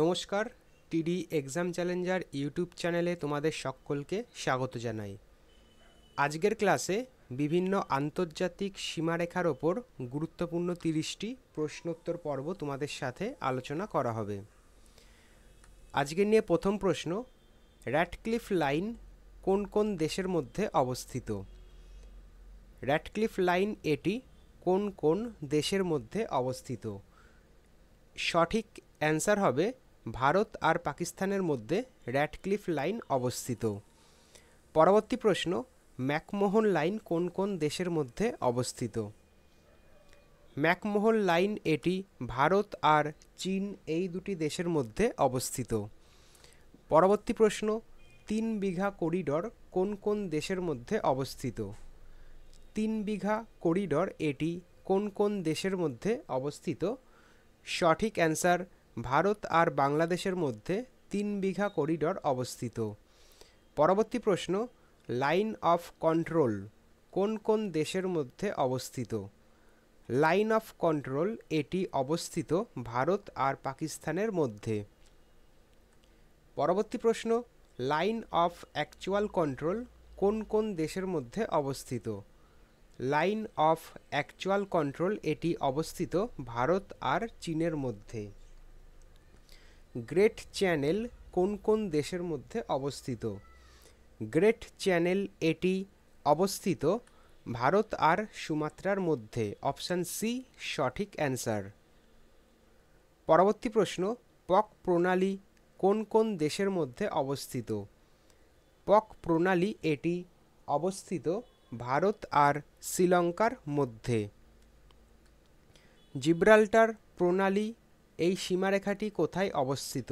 নমস্কার টিডি exam Challenger YouTube চ্যানেলে তোমাদের সকলকে স্বাগত জানাই আজকের ক্লাসে বিভিন্ন আন্তর্জাতিক সীমারেখার ওপর গুরুত্বপূর্ণ তিরিশটি প্রশ্নোত্তর পর্ব তোমাদের সাথে আলোচনা করা হবে আজকে নিয়ে প্রথম প্রশ্ন র্যাটক্লিফ লাইন কোন কোন দেশের মধ্যে অবস্থিত র্যাটক্লিফ লাইন এটি কোন কোন দেশের মধ্যে অবস্থিত সঠিক অ্যান্সার হবে ভারত আর পাকিস্তানের মধ্যে র্যাডক্লিফ লাইন অবস্থিত পরবর্তী প্রশ্ন ম্যাকমোহন লাইন কোন কোন দেশের মধ্যে অবস্থিত ম্যাকমোহন লাইন এটি ভারত আর চীন এই দুটি দেশের মধ্যে অবস্থিত পরবর্তী প্রশ্ন তিন বিঘা করিডর কোন কোন দেশের মধ্যে অবস্থিত তিন বিঘা করিডর এটি কোন কোন দেশের মধ্যে অবস্থিত সঠিক অ্যান্সার ভারত আর বাংলাদেশের মধ্যে তিন বিঘা করিডর অবস্থিত পরবর্তী প্রশ্ন লাইন অফ কন্ট্রোল কোন কোন দেশের মধ্যে অবস্থিত লাইন অফ কন্ট্রোল এটি অবস্থিত ভারত আর পাকিস্তানের মধ্যে পরবর্তী প্রশ্ন লাইন অফ অ্যাকচুয়াল কন্ট্রোল কোন কোন দেশের মধ্যে অবস্থিত লাইন অফ অ্যাকচুয়াল কন্ট্রোল এটি অবস্থিত ভারত আর চীনের মধ্যে গ্রেট চ্যানেল কোন কোন দেশের মধ্যে অবস্থিত গ্রেট চ্যানেল এটি অবস্থিত ভারত আর সুমাত্রার মধ্যে অপশান সি সঠিক অ্যান্সার পরবর্তী প্রশ্ন পক প্রণালী কোন কোন দেশের মধ্যে অবস্থিত পক প্রণালী এটি অবস্থিত ভারত আর শ্রীলঙ্কার মধ্যে জিব্রাল্টার প্রণালী এই সীমারেখাটি কোথায় অবস্থিত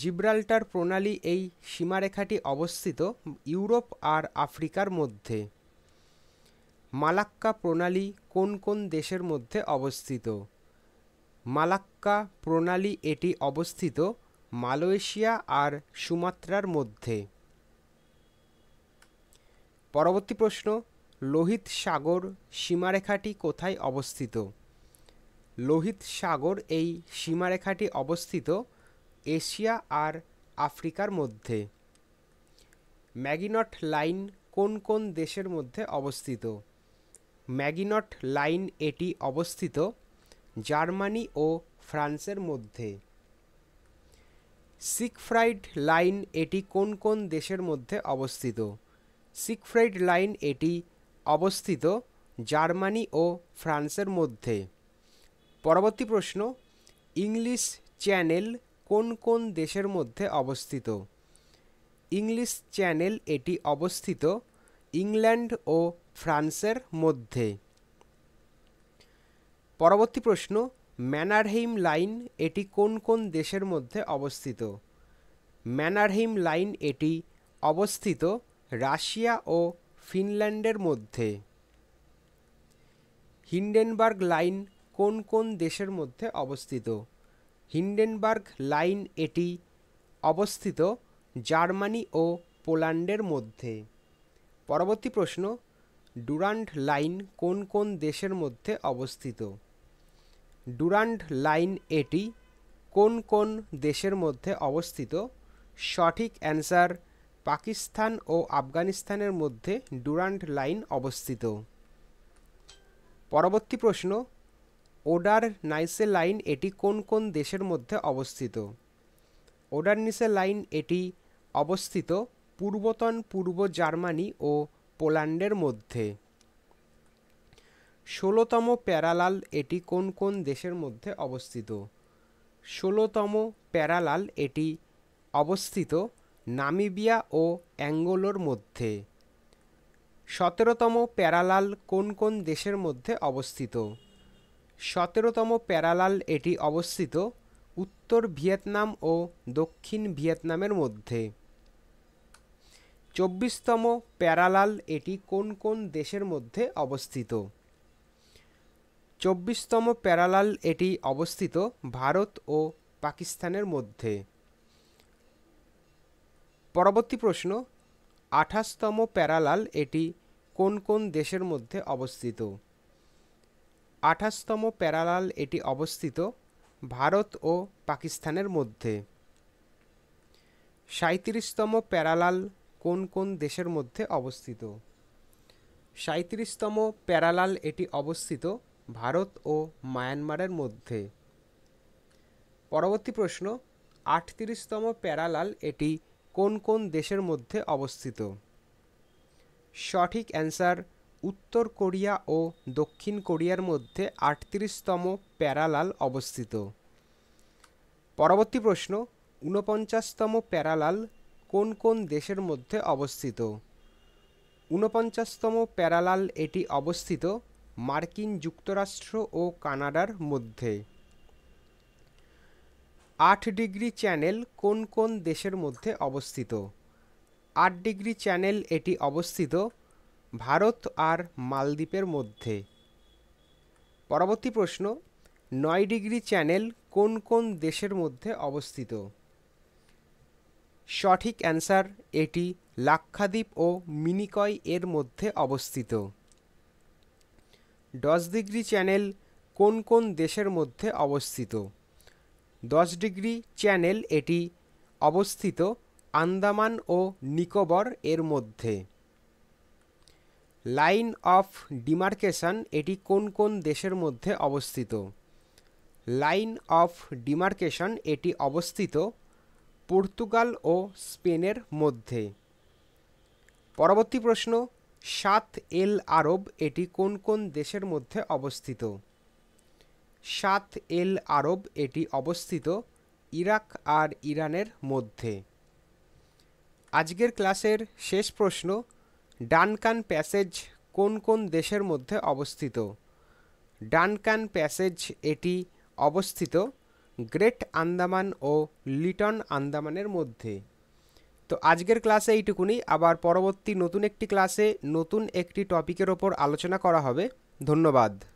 জিব্রাল্টার প্রণালী এই সীমারেখাটি অবস্থিত ইউরোপ আর আফ্রিকার মধ্যে মালাক্কা প্রণালী কোন কোন দেশের মধ্যে অবস্থিত মালাক্কা প্রণালী এটি অবস্থিত মালয়েশিয়া আর সুমাত্রার মধ্যে পরবর্তী প্রশ্ন লোহিত সাগর সীমারেখাটি কোথায় অবস্থিত লোহিত সাগর এই সীমারেখাটি অবস্থিত এশিয়া আর আফ্রিকার মধ্যে ম্যাগিনট লাইন কোন কোন দেশের মধ্যে অবস্থিত ম্যাগিনট লাইন এটি অবস্থিত জার্মানি ও ফ্রান্সের মধ্যে সিকফ্রাইড লাইন এটি কোন কোন দেশের মধ্যে অবস্থিত সিকফ্রাইড লাইন এটি অবস্থিত জার্মানি ও ফ্রান্সের মধ্যে পরবর্তী প্রশ্ন ইংলিশ চ্যানেল কোন কোন দেশের মধ্যে অবস্থিত ইংলিশ চ্যানেল এটি অবস্থিত ইংল্যান্ড ও ফ্রান্সের মধ্যে পরবর্তী প্রশ্ন ম্যানারহেইম লাইন এটি কোন কোন দেশের মধ্যে অবস্থিত ম্যানারহেইম লাইন এটি অবস্থিত রাশিয়া ও ফিনল্যান্ডের মধ্যে হিন্ডেনবার্গ লাইন কোন কোন দেশের মধ্যে অবস্থিত হিন্ডেনবার্গ লাইন এটি অবস্থিত জার্মানি ও পোল্যান্ডের মধ্যে পরবর্তী প্রশ্ন ডুরান্ড লাইন কোন কোন দেশের মধ্যে অবস্থিত ডুরান্ড লাইন এটি কোন কোন দেশের মধ্যে অবস্থিত সঠিক অ্যান্সার পাকিস্তান ও আফগানিস্তানের মধ্যে ডুরান্ড লাইন অবস্থিত পরবর্তী প্রশ্ন ওডার নাইসে লাইন এটি কোন কোন দেশের মধ্যে অবস্থিত ওডার নিসে লাইন এটি অবস্থিত পূর্বতন পূর্ব জার্মানি ও পোল্যান্ডের মধ্যে ষোলোতম প্যারালাল এটি কোন কোন দেশের মধ্যে অবস্থিত ষোলোতম প্যারালাল এটি অবস্থিত নামিবিয়া ও অ্যাঙ্গোলোর মধ্যে সতেরোতম প্যারালাল কোন কোন দেশের মধ্যে অবস্থিত সতেরোতম প্যারালাল এটি অবস্থিত উত্তর ভিয়েতনাম ও দক্ষিণ ভিয়েতনামের মধ্যে চব্বিশতম প্যারালাল এটি কোন কোন দেশের মধ্যে অবস্থিত চব্বিশতম প্যারালাল এটি অবস্থিত ভারত ও পাকিস্তানের মধ্যে পরবর্তী প্রশ্ন আঠাশতম প্যারালাল এটি কোন কোন দেশের মধ্যে অবস্থিত আঠাশতম প্যারালাল এটি অবস্থিত ভারত ও পাকিস্তানের মধ্যে সাঁত্রিশতম প্যারালাল কোন কোন দেশের মধ্যে অবস্থিত সাঁত্রিশতম প্যারালাল এটি অবস্থিত ভারত ও মায়ানমারের মধ্যে পরবর্তী প্রশ্ন আটত্রিশতম প্যারালাল এটি কোন কোন দেশের মধ্যে অবস্থিত সঠিক অ্যান্সার উত্তর কোরিয়া ও দক্ষিণ কোরিয়ার মধ্যে আটত্রিশতম প্যারালাল অবস্থিত পরবর্তী প্রশ্ন ঊনপঞ্চাশতম প্যারালাল কোন কোন দেশের মধ্যে অবস্থিত ঊনপঞ্চাশতম প্যারালাল এটি অবস্থিত মার্কিন যুক্তরাষ্ট্র ও কানাডার মধ্যে আট ডিগ্রি চ্যানেল কোন কোন দেশের মধ্যে অবস্থিত আট ডিগ্রি চ্যানেল এটি অবস্থিত ভারত আর মালদ্বীপের মধ্যে পরবর্তী প্রশ্ন নয় ডিগ্রি চ্যানেল কোন কোন দেশের মধ্যে অবস্থিত সঠিক অ্যান্সার এটি লাক্ষাদ্বীপ ও মিনিকয় এর মধ্যে অবস্থিত দশ ডিগ্রি চ্যানেল কোন কোন দেশের মধ্যে অবস্থিত দশ ডিগ্রি চ্যানেল এটি অবস্থিত আন্দামান ও নিকোবর এর মধ্যে লাইন অফ ডিমার্কেশন এটি কোন কোন দেশের মধ্যে অবস্থিত লাইন অফ ডিমার্কেশন এটি অবস্থিত পর্তুগাল ও স্পেনের মধ্যে পরবর্তী প্রশ্ন সাত এল আরব এটি কোন কোন দেশের মধ্যে অবস্থিত সাত এল আরব এটি অবস্থিত ইরাক আর ইরানের মধ্যে আজকের ক্লাসের শেষ প্রশ্ন ডানকান প্যাসেজ কোন কোন দেশের মধ্যে অবস্থিত ডানকান প্যাসেজ এটি অবস্থিত গ্রেট আন্দামান ও লিটন আন্দামানের মধ্যে তো আজকের ক্লাসে এইটুকুনি আবার পরবর্তী নতুন একটি ক্লাসে নতুন একটি টপিকের ওপর আলোচনা করা হবে ধন্যবাদ